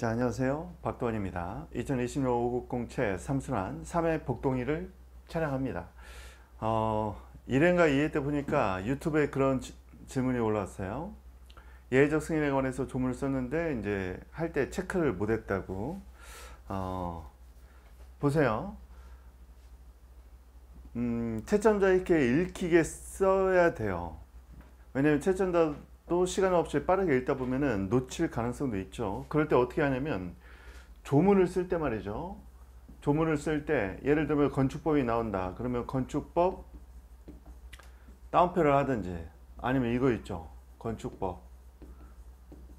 자, 안녕하세요. 박도원입니다. 2020년 5국공채 3순환 3회 복동이를 촬영합니다. 어, 1회인가 2때 보니까 유튜브에 그런 지, 질문이 올라왔어요. 예외적 승인에 관해서 조문을 썼는데 이제 할 때 체크를 못했다고 어, 보세요. 음, 채점자이렇게 읽히게 써야 돼요. 왜냐면 채점자 또 시간 없이 빠르게 읽다 보면은 놓칠 가능성도 있죠. 그럴 때 어떻게 하냐면 조문을 쓸 때 말이죠. 조문을 쓸 때 예를 들면 건축법이 나온다. 그러면 건축법 다운표를 하든지 아니면 이거 있죠. 건축법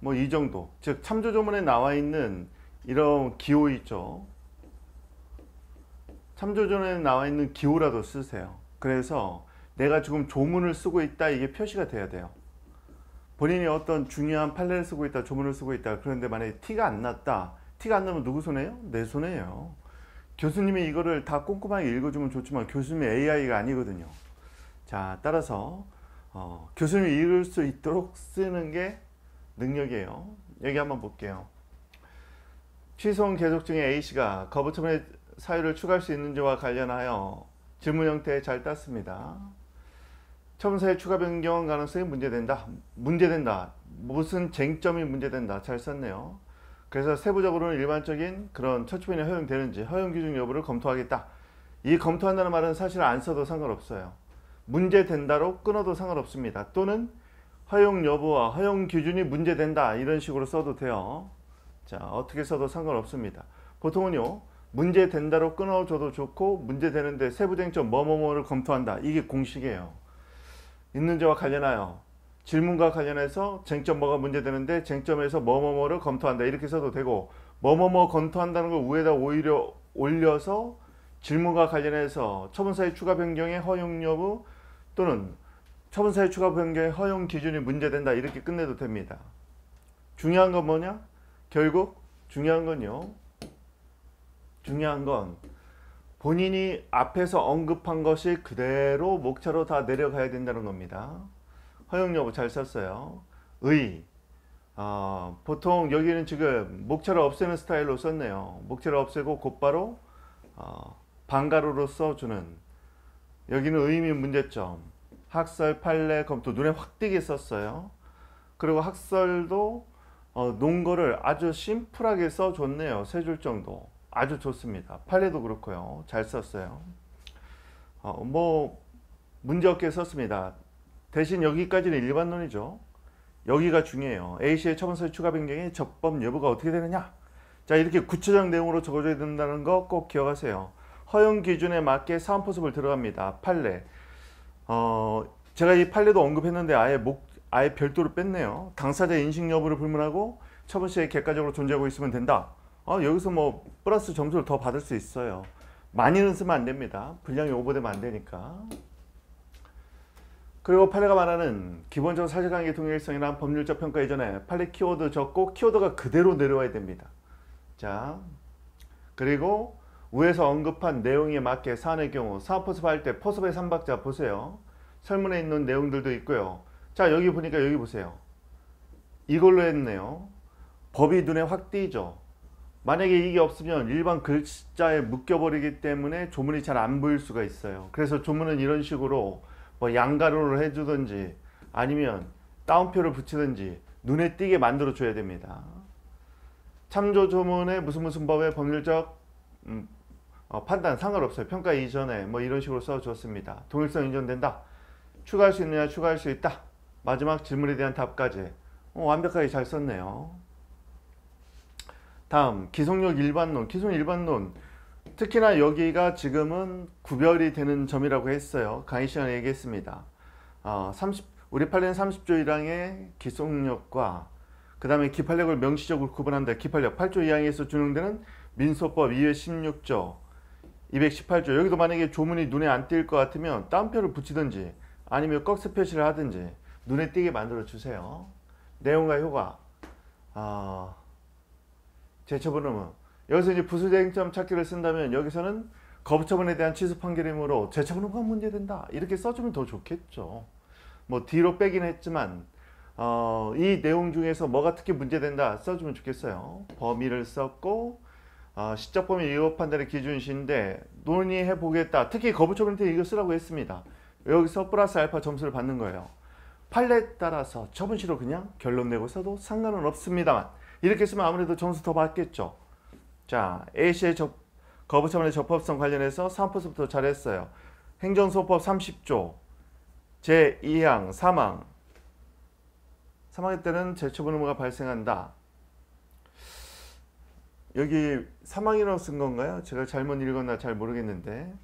뭐 이 정도 즉 참조조문에 나와 있는 이런 기호 있죠. 참조조문에 나와 있는 기호라도 쓰세요. 그래서 내가 지금 조문을 쓰고 있다 이게 표시가 돼야 돼요. 본인이 어떤 중요한 판례를 쓰고 있다, 조문을 쓰고 있다. 그런데 만약에 티가 안 났다. 티가 안 나면 누구 손해요? 내 손해예요. 교수님이 이거를 다 꼼꼼하게 읽어주면 좋지만 교수님이 AI가 아니거든요. 자, 따라서 어, 교수님이 읽을 수 있도록 쓰는 게 능력이에요. 여기 한번 볼게요. 취소원 계속 중에 A씨가 거부처분의 사유를 추가할 수 있는지와 관련하여 질문 형태에 잘 땄습니다. 첨사의 추가 변경 가능성이 문제된다. 문제된다. 무슨 쟁점이 문제된다. 잘 썼네요. 그래서 세부적으로는 일반적인 그런 처치변이 허용되는지 허용 기준 여부를 검토하겠다. 이 검토한다는 말은 사실 안 써도 상관없어요. 문제된다로 끊어도 상관없습니다. 또는 허용 여부와 허용 기준이 문제된다 이런 식으로 써도 돼요. 자 어떻게 써도 상관없습니다. 보통은요 문제된다로 끊어줘도 좋고 문제되는데 세부 쟁점 뭐뭐뭐를 검토한다 이게 공식이에요. 있는지와 관련하여 질문과 관련해서 쟁점 뭐가 문제되는데 쟁점에서 뭐뭐뭐를 검토한다 이렇게 써도 되고 뭐뭐뭐 검토한다는 걸 위에다 오히려 올려서 질문과 관련해서 처분사의 추가 변경의 허용 여부 또는 처분사의 추가 변경의 허용 기준이 문제된다 이렇게 끝내도 됩니다. 중요한 건 뭐냐? 결국 중요한 건요. 중요한 건 본인이 앞에서 언급한 것이 그대로 목차로 다 내려가야 된다는 겁니다. 허용 여부 잘 썼어요. 의. 어, 보통 여기는 지금 목차를 없애는 스타일로 썼네요. 목차를 없애고 곧바로 어, 반가로로 써주는 여기는 의미 문제점 학설 판례 검토 눈에 확 띄게 썼어요. 그리고 학설도 어, 논거를 아주 심플하게 써줬네요. 세 줄 정도. 아주 좋습니다. 판례도 그렇고요. 잘 썼어요. 어, 뭐 문제없게 썼습니다. 대신 여기까지는 일반론이죠. 여기가 중요해요. A씨의 처분서 추가 변경의 적법 여부가 어떻게 되느냐. 자 이렇게 구체적 내용으로 적어줘야 된다는 거 꼭 기억하세요. 허용 기준에 맞게 사은포섭을 들어갑니다. 판례. 어, 제가 이 판례도 언급했는데 아예 목, 아예 별도로 뺐네요. 당사자 인식 여부를 불문하고 처분 시에 객관적으로 존재하고 있으면 된다. 어, 여기서 뭐 플러스 점수를 더 받을 수 있어요. 많이는 쓰면 안 됩니다. 분량이 오버되면 안 되니까. 그리고 판례가 말하는 기본적으로 사실관계 통일성이란 법률적 평가 이전에 판례 키워드 적고 키워드가 그대로 내려와야 됩니다. 자, 그리고 위에서 언급한 내용에 맞게 사안의 경우 사포섭 할때 포섭의 3박자 보세요. 설문에 있는 내용들도 있고요. 자, 여기 보니까 여기 보세요. 이걸로 했네요. 법이 눈에 확 띄죠. 만약에 이게 없으면 일반 글자에 묶여버리기 때문에 조문이 잘 안 보일 수가 있어요. 그래서 조문은 이런 식으로 뭐 양가로를 해주든지 아니면 다운표를 붙이든지 눈에 띄게 만들어 줘야 됩니다. 참조 조문의 무슨 무슨 법의 법률적 음, 어, 판단 상관없어요. 평가 이전에 뭐 이런 식으로 써줬습니다. 동일성 인정된다. 추가할 수 있느냐 추가할 수 있다. 마지막 질문에 대한 답까지 어, 완벽하게 잘 썼네요. 다음 기속력 일반론, 기속 일반론 특히나 여기가 지금은 구별이 되는 점이라고 했어요. 강의 시간에 얘기했습니다. 어, 30, 우리 팔레는 30조 1항의 기속력과 그 다음에 기판력을 명시적으로 구분한다. 기판력 8조 2항에서 준용되는 민소법 2회 16조 218조 여기도 만약에 조문이 눈에 안 띌 것 같으면 따옴표를 붙이든지 아니면 꺽스 표시를 하든지 눈에 띄게 만들어 주세요. 내용과 효과 어... 제처분은 뭐 여기서 이제 부수쟁점 찾기를 쓴다면 여기서는 거부처분에 대한 취소 판결이므로 재처분과 문제된다 이렇게 써주면 더 좋겠죠 뭐 뒤로 빼긴 했지만 어, 이 내용 중에서 뭐가 특히 문제된다 써주면 좋겠어요 범위를 썼고 어, 시적 범위 위협 판단의 기준시인데 논의해 보겠다 특히 거부처분 때 이거 쓰라고 했습니다 여기서 플러스 알파 점수를 받는 거예요 판례에 따라서 처분시로 그냥 결론 내고 써도 상관은 없습니다만 이렇게 쓰면 아무래도 점수 더 받겠죠. 자, A씨의 거부차원의 적법성 관련해서 3%부터 잘했어요. 행정소법 30조 제2항 사망 사망일 때는 재처분 의무가 발생한다. 여기 사망이라고 쓴 건가요? 제가 잘못 읽었나 잘 모르겠는데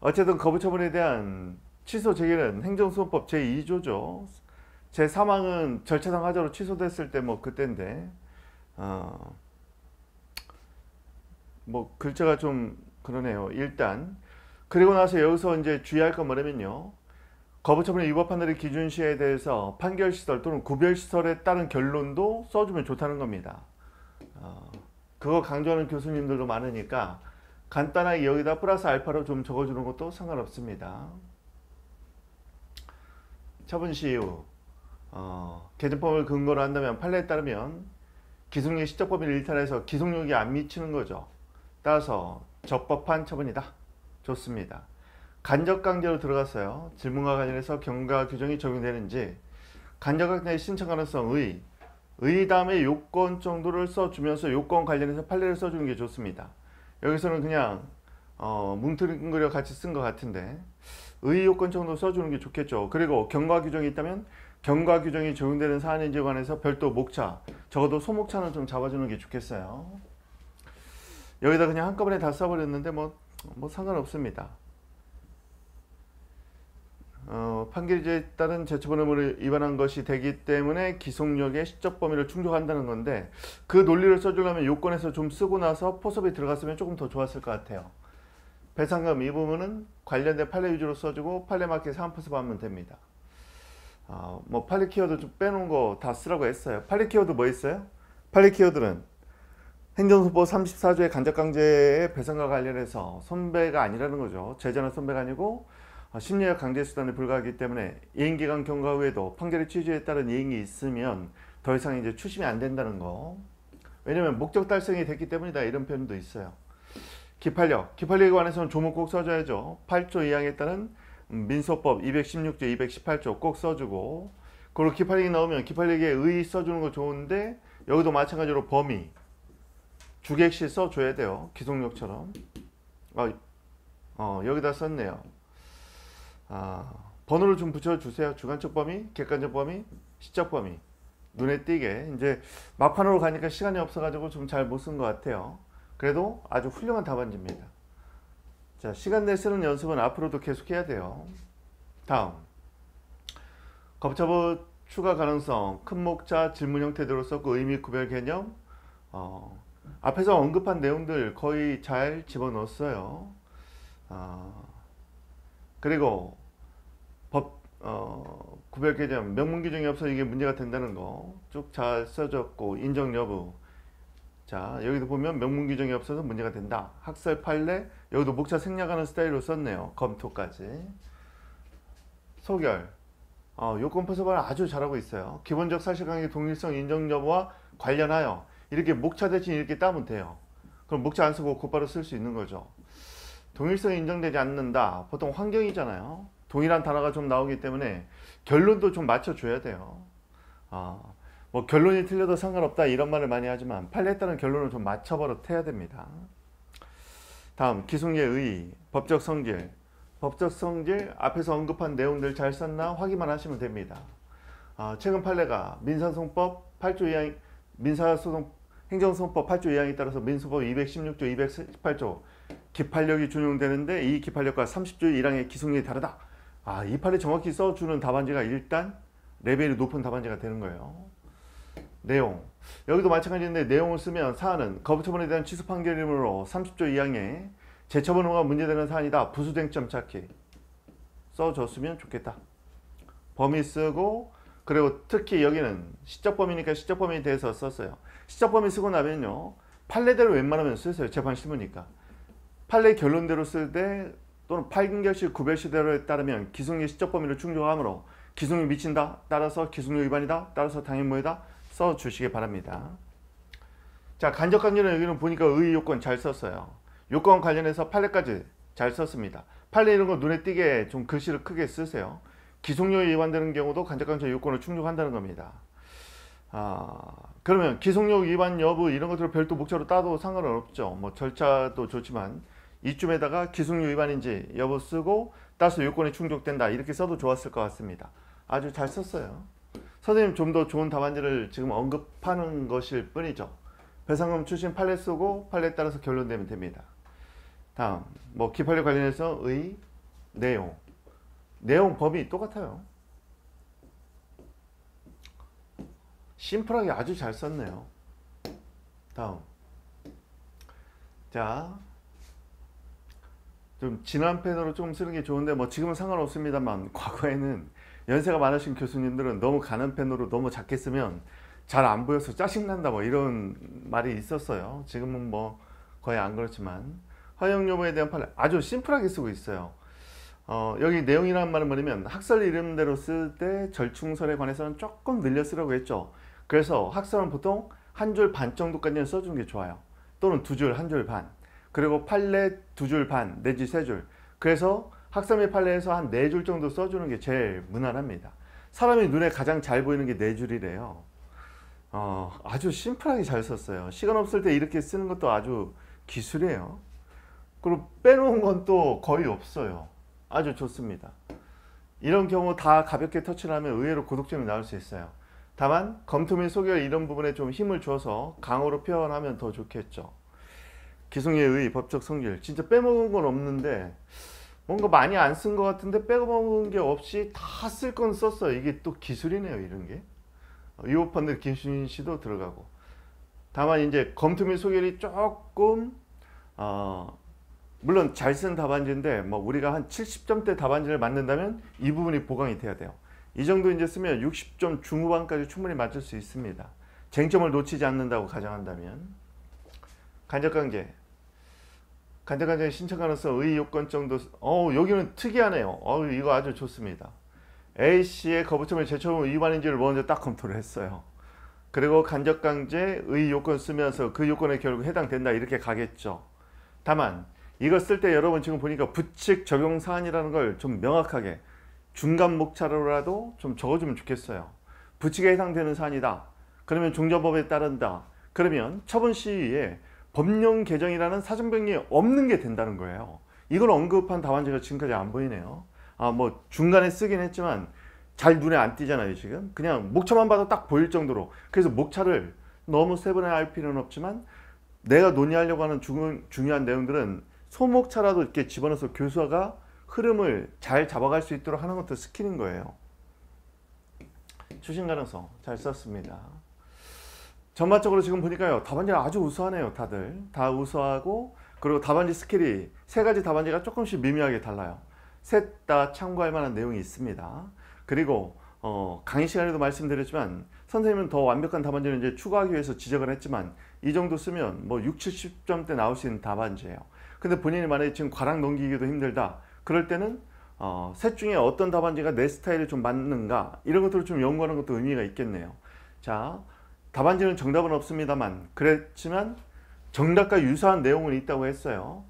어쨌든 거부처분에 대한 취소 제기는 행정소법 제2조죠. 제3항은 절차상 하자로 취소됐을 때 뭐 그때인데 어, 뭐 글자가 좀 그러네요. 일단 그리고 나서 여기서 이제 주의할 건 뭐냐면요. 거부처분의 위법 한단의 기준 시에 대해서 판결 시설 또는 구별 시설에 따른 결론도 써주면 좋다는 겁니다. 어, 그거 강조하는 교수님들도 많으니까 간단하게 여기다 플러스 알파로 좀 적어주는 것도 상관없습니다. 처분 시유 어, 개정법을 근거로 한다면 판례에 따르면 기속력 시적 법인를 일탈해서 기속력이 안 미치는 거죠. 따라서 적법한 처분이다. 좋습니다. 간접강제로 들어갔어요. 질문과 관련해서 경과 규정이 적용되는지 간접강제 신청 가능성의 의 다음에 요건 정도를 써주면서 요건 관련해서 판례를 써주는 게 좋습니다. 여기서는 그냥 어, 뭉린그려 같이 쓴 것 같은데 의 요건 정도 써주는 게 좋겠죠. 그리고 경과 규정이 있다면 경과 규정이 적용되는 사안인지 관해서 별도 목차, 적어도 소목차는 좀 잡아주는 게 좋겠어요. 여기다 그냥 한꺼번에 다 써버렸는데 뭐, 뭐 상관없습니다. 어, 판결에 따른 제초번호를 위반한 것이 되기 때문에 기속력의 시적 범위를 충족한다는 건데 그 논리를 써주려면 요건에서 좀 쓰고 나서 포섭이 들어갔으면 조금 더 좋았을 것 같아요. 배상금 이 부분은 관련된 판례 위주로 써주고 판례 맞게 3포섭하면 됩니다. 어, 뭐 팔리 키워드 좀 빼놓은 거 다 쓰라고 했어요. 팔리 키워드 뭐 있어요? 팔리 키워드는 행정소법 34조의 간접강제의 배상과 관련해서 손배가 아니라는 거죠. 제재는 손배가 아니고 아, 심리적 강제수단에 불과하기 때문에 이행기간 경과 후에도 판결의 취지에 따른 이행이 있으면 더 이상 이제 추심이 안 된다는 거. 왜냐면 목적 달성이 됐기 때문이다 이런 표현도 있어요. 기팔력기팔력에 관해서는 조목꼭 써줘야죠. 8조 2항에 따른 민소법 216조 218조 꼭 써주고 그리고 기팔리기 나오면 기팔리기에 의 써주는 거 좋은데 여기도 마찬가지로 범위 주객실 써줘야 돼요 기속력처럼 아, 어, 여기다 썼네요 아, 번호를 좀 붙여주세요 주관적 범위 객관적 범위 시적 범위 눈에 띄게 이제 막판으로 가니까 시간이 없어가지고 좀 잘 못 쓴 것 같아요 그래도 아주 훌륭한 답안지입니다 자, 시간 내 쓰는 연습은 앞으로도 계속해야 돼요. 다음. 겁차보 추가 가능성, 큰 목차, 질문 형태대로서 그 의미 구별 개념, 어, 앞에서 언급한 내용들 거의 잘 집어넣었어요. 어, 그리고 법, 어, 구별 개념, 명문규정이 없어 이게 문제가 된다는 거 쭉 잘 써졌고, 인정 여부, 자 여기도 보면 명문 규정이 없어서 문제가 된다. 학설 판례 여기도 목차 생략하는 스타일로 썼네요. 검토까지. 소결 어, 요건 포섭을 아주 잘하고 있어요. 기본적 사실 관계 독립성 인정 여부와 관련하여 이렇게 목차 대신 이렇게 따면 돼요. 그럼 목차 안 쓰고 곧바로 쓸 수 있는 거죠. 동일성이 인정되지 않는다. 보통 환경이잖아요. 동일한 단어가 좀 나오기 때문에 결론도 좀 맞춰줘야 돼요. 어, 뭐 결론이 틀려도 상관없다 이런 말을 많이 하지만 판례에 따른 결론을 좀 맞춰버릇 해야 됩니다. 다음 기소의 법적 성질 법적 성질 앞에서 언급한 내용들 잘 썼나 확인만 하시면 됩니다. 아, 최근 판례가 민사소송법 8조 2항 민사소송 행정소송법 8조 2항에 따라서 민수법 216조 218조 기판력이 준용되는데 이 기판력과 30조 1항의 기속률이 다르다. 아, 이 판례 정확히 써주는 답안지가 일단 레벨이 높은 답안지가 되는 거예요. 내용 여기도 마찬가지인데 내용을 쓰면 사안은 거부처분에 대한 취소 판결이므로 30조 2항에 재처분 후가 문제되는 사안이다. 부수쟁점 찾기 써줬으면 좋겠다. 범위 쓰고 그리고 특히 여기는 시적 범위니까 시적 범위에 대해서 썼어요. 시적 범위 쓰고 나면요. 판례대로 웬만하면 쓰세요. 재판 실무니까. 판례 결론대로 쓸 때 또는 판결시 구별시대로에 따르면 기승의 시적 범위를 충족하므로 기승이 미친다. 따라서 기승률 위반이다. 따라서 당연무이다 써 주시기 바랍니다. 자, 간접 강요는 여기는 보니까 의 요건 잘 썼어요. 요건 관련해서 판례까지 잘 썼습니다. 판례 이런 거 눈에 띄게 좀 글씨를 크게 쓰세요. 기속료에 위반되는 경우도 간접 강요 요건을 충족한다는 겁니다. 아, 그러면 기속료 위반 여부 이런 것들을 별도 목차로 따도 상관은 없죠. 뭐 절차도 좋지만 이쯤에다가 기속료 위반인지 여부 쓰고 따서 요건이 충족된다 이렇게 써도 좋았을 것 같습니다. 아주 잘 썼어요. 선생님 좀 더 좋은 답안지를 지금 언급하는 것일 뿐이죠. 배상금 출신 판례 쓰고 판례에 따라서 결론 내면 됩니다. 다음 뭐 기판례 관련해서 의 내용 내용 범위 똑같아요. 심플하게 아주 잘 썼네요. 다음 자좀 지난 패널로 좀 쓰는 게 좋은데 뭐 지금은 상관없습니다만 과거에는 연세가 많으신 교수님들은 너무 가는 펜으로 너무 작게 쓰면 잘 안 보여서 짜증난다 뭐 이런 말이 있었어요. 지금은 뭐 거의 안 그렇지만 허용 여구에 대한 판례 아주 심플하게 쓰고 있어요. 어, 여기 내용이라는 말은 뭐냐면 학설 이름대로 쓸 때 절충설에 관해서는 조금 늘려 쓰라고 했죠. 그래서 학설은 보통 한 줄 반 정도까지는 써주는 게 좋아요. 또는 두 줄, 한 줄 반. 그리고 판례 두줄 반, 내지 세 줄. 그래서 학사미 판례에서 한 네 줄 정도 써주는 게 제일 무난합니다. 사람이 눈에 가장 잘 보이는 게 네 줄이래요. 어, 아주 심플하게 잘 썼어요. 시간 없을 때 이렇게 쓰는 것도 아주 기술이에요. 그리고 빼놓은 건 또 거의 없어요. 아주 좋습니다. 이런 경우 다 가볍게 터치를 하면 의외로 고득점이 나올 수 있어요. 다만 검토 및 소결 이런 부분에 좀 힘을 줘서 강으로 표현하면 더 좋겠죠. 기성의의의 법적 성질 진짜 빼먹은 건 없는데 뭔가 많이 안 쓴 것 같은데 빼먹은 게 없이 다 쓸 건썼어 이게 또 기술이네요. 이런 게. 유호펀드 어, 김수진 씨도 들어가고. 다만 이제 검토밀 소결이 조금 어, 물론 잘 쓴 답안지인데 뭐 우리가 한 70점대 답안지를 만든다면 이 부분이 보강이 돼야 돼요. 이 정도 이제 쓰면 60점 중후반까지 충분히 맞출 수 있습니다. 쟁점을 놓치지 않는다고 가정한다면 간접관계 간장간장에 신청 하면서의 요건 정도 어 여기는 특이하네요 어 이거 아주 좋습니다 A씨의 거부점을 제출하 위반인지를 먼저 딱 검토를 했어요 그리고 간접강제 의 요건 쓰면서 그 요건에 결국 해당된다 이렇게 가겠죠 다만 이거 쓸 때 여러분 지금 보니까 부칙 적용 사안이라는 걸 좀 명확하게 중간 목차로라도 좀 적어주면 좋겠어요 부칙에 해당되는 사안이다 그러면 종전법에 따른다 그러면 처분 시위에 법령 개정이라는 사전경이 없는 게 된다는 거예요. 이걸 언급한 답안지가 지금까지 안 보이네요. 아, 뭐 중간에 쓰긴 했지만 잘 눈에 안 띄잖아요, 지금. 그냥 목차만 봐도 딱 보일 정도로. 그래서 목차를 너무 세분해 할 필요는 없지만 내가 논의하려고 하는 중, 중요한 내용들은 소목차라도 이렇게 집어넣어서 교수가 흐름을 잘 잡아갈 수 있도록 하는 것도 스킬인 거예요. 추신 가능성 잘 썼습니다. 전반적으로 지금 보니까요 답안지 가 아주 우수하네요 다들 다 우수하고 그리고 답안지 스킬이 세 가지 답안지가 조금씩 미묘하게 달라요 셋 다 참고할 만한 내용이 있습니다 그리고 어, 강의 시간에도 말씀드렸지만 선생님은 더 완벽한 답안지를 이제 추가하기 위해서 지적을 했지만 이 정도 쓰면 뭐 60, 70점대 나올 수 있는 답안지예요 근데 본인이 만약에 지금 과락 넘기기도 힘들다 그럴 때는 어, 셋 중에 어떤 답안지가 내 스타일에 좀 맞는가 이런 것들을 좀 연구하는 것도 의미가 있겠네요 자 답안지는 정답은 없습니다만 그렇지만 정답과 유사한 내용은 있다고 했어요.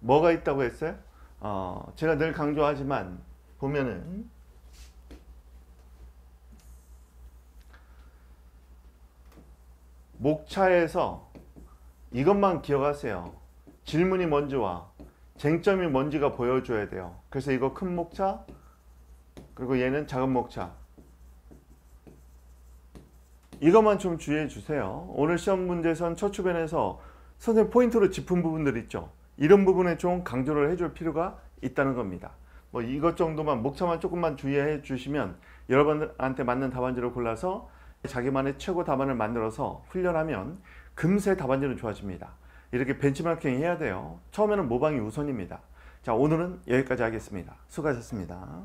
뭐가 있다고 했어요? 어, 제가 늘 강조하지만 보면은 목차에서 이것만 기억하세요. 질문이 뭔지와 쟁점이 뭔지가 보여줘야 돼요. 그래서 이거 큰 목차 그리고 얘는 작은 목차 이것만 좀 주의해 주세요. 오늘 시험 문제선 첫 주변에서 선생님 포인트로 짚은 부분들 있죠. 이런 부분에 좀 강조를 해 줄 필요가 있다는 겁니다. 뭐 이것 정도만 목차만 조금만 주의해 주시면 여러분한테 맞는 답안지를 골라서 자기만의 최고 답안을 만들어서 훈련하면 금세 답안지는 좋아집니다. 이렇게 벤치마킹 해야 돼요. 처음에는 모방이 우선입니다. 자 오늘은 여기까지 하겠습니다. 수고하셨습니다.